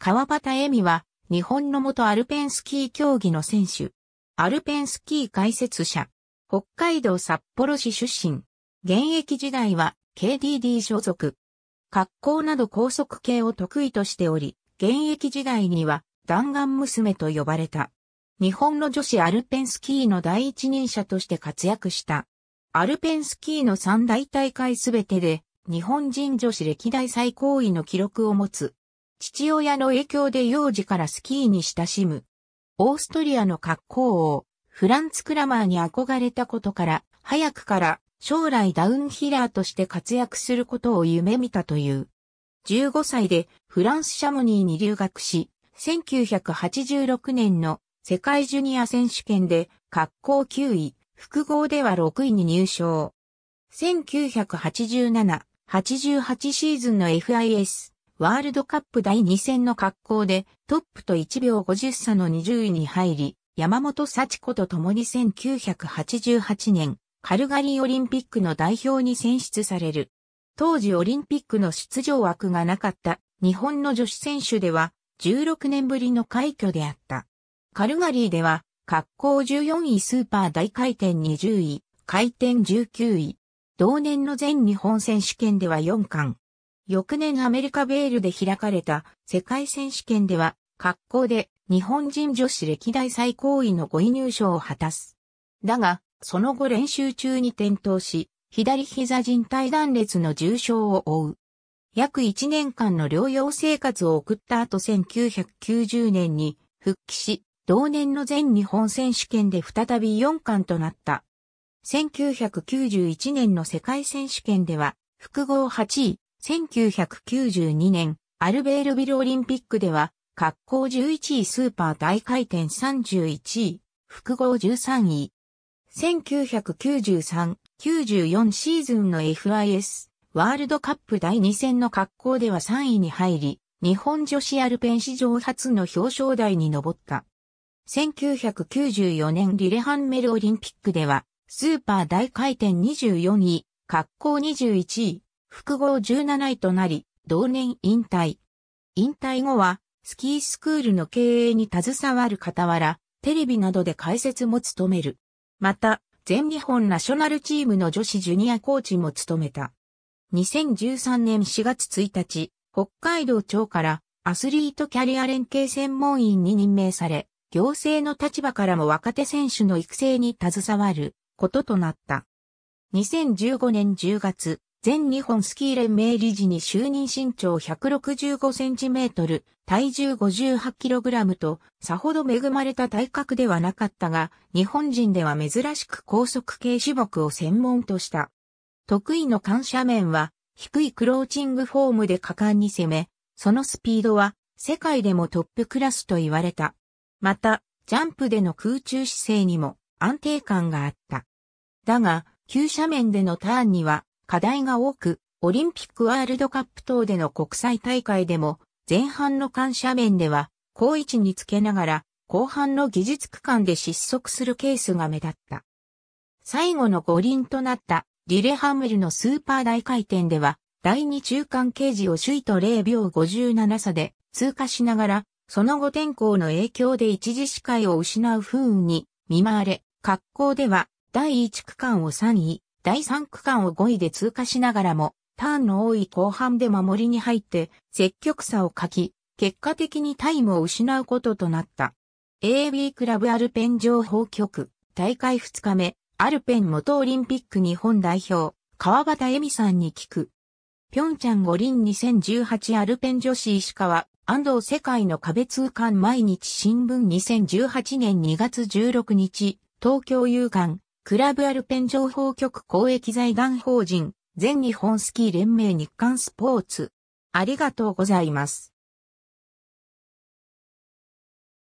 川端恵美は、日本の元アルペンスキー競技の選手。アルペンスキー解説者。北海道札幌市出身。現役時代は KDD 所属。格好など高速系を得意としており、現役時代には弾丸娘と呼ばれた。日本の女子アルペンスキーの第一人者として活躍した。アルペンスキーの三大大会すべてで、日本人女子歴代最高位の記録を持つ、父親の影響で幼児からスキーに親しむ。オーストリアの格好王、フランツ・クラマーに憧れたことから、早くから将来ダウンヒラーとして活躍することを夢見たという。15歳でフランス・シャモニーに留学し、1986年の世界ジュニア選手権で格好9位、複合では6位に入賞。1987-88シーズンの FIS ワールドカップ第2戦の格好でトップと1秒50差の20位に入り、山本幸子と共に1988年カルガリーオリンピックの代表に選出される。当時オリンピックの出場枠がなかった日本の女子選手では16年ぶりの快挙であった。カルガリーでは格好14位スーパー大回転20位、回転19位。同年の全日本選手権では4冠、翌年アメリカベールで開かれた世界選手権では、格好で日本人女子歴代最高位の5位入賞を果たす。だが、その後練習中に転倒し、左膝人体断裂の重傷を負う。約1年間の療養生活を送った後1990年に復帰し、同年の全日本選手権で再び4冠となった。1991年の世界選手権では、複合8位、1992年、アルベールビルオリンピックでは、格好11位スーパー大回転31位、複合13位。1993-94シーズンの FIS ワールドカップ第2戦の格好では3位に入り、日本女子アルペン史上初の表彰台に上った。1994年リレハンメルオリンピックでは、スーパー大回転24位、格好21位、複合17位となり、同年引退。引退後は、スキースクールの経営に携わる傍ら、テレビなどで解説も務める。また、全日本ナショナルチームの女子ジュニアコーチも務めた。2013年4月1日、北海道庁からアスリートキャリア連携専門員に任命され、行政の立場からも若手選手の育成に携わることとなった。2015年10月、全日本スキー連盟理事に就任身長 165cm、体重 58kg と、さほど恵まれた体格ではなかったが、日本人では珍しく高速系種目を専門とした。得意の緩斜面は、低いクローチングフォームで果敢に攻め、そのスピードは、世界でもトップクラスと言われた。また、ジャンプでの空中姿勢にも安定感があった。だが、急斜面でのターンには課題が多く、オリンピックワールドカップ等での国際大会でも、前半の緩斜面では、高位置につけながら、後半の技術区間で失速するケースが目立った。最後の五輪となったリレハムルのスーパー大回転では、第2中間掲示を首位と0秒57差で通過しながら、その後天候の影響で一時視界を失う不運に見舞われ、格好では第1区間を3位、第3区間を5位で通過しながらも、ターンの多い後半で守りに入って積極さを欠き、結果的にタイムを失うこととなった。AB クラブアルペン情報局、大会2日目、アルペン元オリンピック日本代表、川端恵美さんに聞く。ピョンチャン五輪2018アルペン女子石川、安藤世界の壁通関毎日新聞2018年2月16日、東京遊刊、クラブアルペン情報局公益財団法人、全日本スキー連盟日刊スポーツ。ありがとうございます。